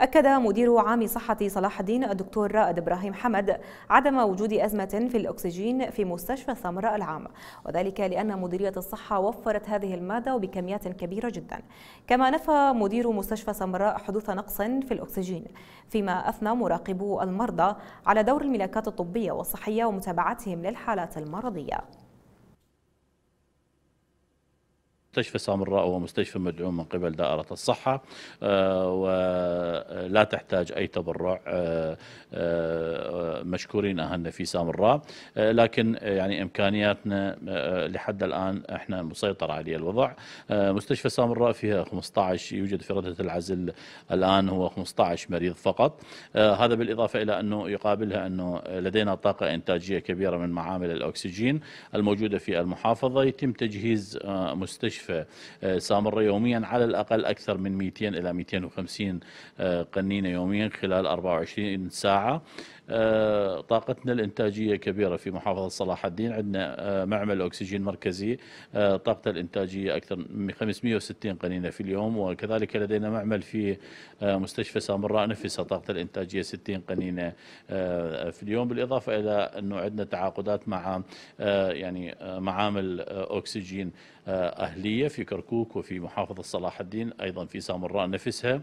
أكد مدير عام صحة صلاح الدين الدكتور رائد إبراهيم حمد عدم وجود أزمة في الأكسجين في مستشفى السمراء العام وذلك لأن مديرية الصحة وفرت هذه المادة وبكميات كبيرة جدا كما نفى مدير مستشفى سمراء حدوث نقص في الأكسجين فيما أثنى مراقبو المرضى على دور الملاكات الطبية والصحية ومتابعتهم للحالات المرضية مستشفى سامراء هو مستشفى مدعوم من قبل دائرة الصحة آه، ولا آه، تحتاج أي تبرع آه، مشكورين أهلنا في سامراء آه، لكن آه، يعني إمكانياتنا آه، لحد الآن احنا مسيطر عليه الوضع مستشفى سامراء فيها 15 يوجد في ردة العزل الآن هو 15 مريض فقط هذا بالإضافة إلى أنه يقابلها أنه لدينا طاقة إنتاجية كبيرة من معامل الأكسجين الموجودة في المحافظة يتم تجهيز مستشفى سامراء يوميا على الأقل أكثر من 200 إلى 250 قنينة يوميا خلال 24 ساعة آه، طاقتنا الإنتاجية كبيرة في محافظة صلاح الدين عندنا آه، معمل أكسجين مركزي آه، طاقة الإنتاجية أكثر من 560 قنينة في اليوم وكذلك لدينا معمل في مستشفى سامراء نفسها طاقة الإنتاجية 60 قنينة في اليوم بالإضافة إلى أنه عندنا تعاقدات مع يعني معامل أكسجين أهلية في كركوك وفي محافظة صلاح الدين أيضا في سامراء نفسها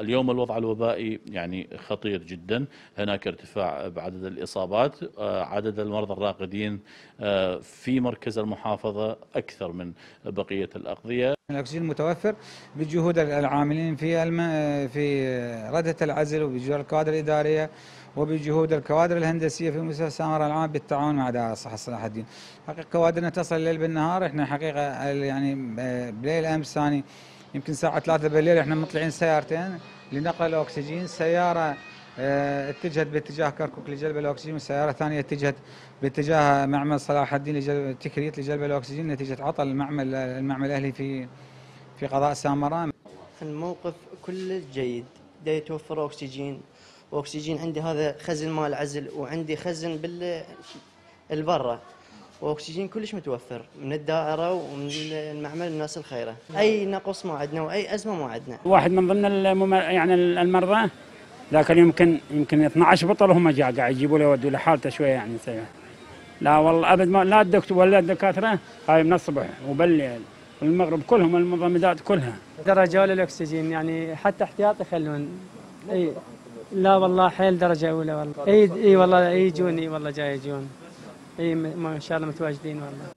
اليوم الوضع الوبائي يعني خطير جدا هناك ارتفاع بعدد الإصابات آه، عدد المرضى الراقدين آه، في مركز المحافظة أكثر من بقية الأقضية الأكسجين متوفر بجهود العاملين في الم... آه، في ردة العزل وبجهود الكوادر الإدارية وبجهود الكوادر الهندسية في مستشفى سامر العام بالتعاون مع دار الصحة صلاح الدين حقيقة كوادرنا تصل الليل بالنهار احنا حقيقة يعني بليل أمس ثاني يمكن الساعة 3 بالليل احنا مطلعين سيارتين لنقل الأكسجين سيارة آه، اتجهت باتجاه كركوك لجلب الاكسجين والسياره الثانيه اتجهت باتجاه معمل صلاح الدين لجلب تكريت لجلب الاكسجين نتيجه عطل المعمل المعمل الاهلي في في قضاء سامراء الموقف كله جيد دا يتوفر اكسجين واكسجين عندي هذا خزن مال عزل وعندي خزن بال البرة واكسجين كلش متوفر من الدائره ومن المعمل الناس الخيره اي نقص ما عندنا واي ازمه ما عندنا واحد من ضمن يعني المرضى اليوم يمكن يمكن 12 بطل هم جاء قاعد يجيبوا له يودوا له حالته شويه يعني سيئة. لا والله ابد ما لا الدكتور ولا الدكاتره هاي من الصبح وبالليل والمغرب كلهم المضمدات كلها درجه اولى الاكسجين يعني حتى احتياط يخلون اي لا والله حيل درجه اولى والله اي اي والله يجون اي والله جاي يجون اي ما شاء الله متواجدين والله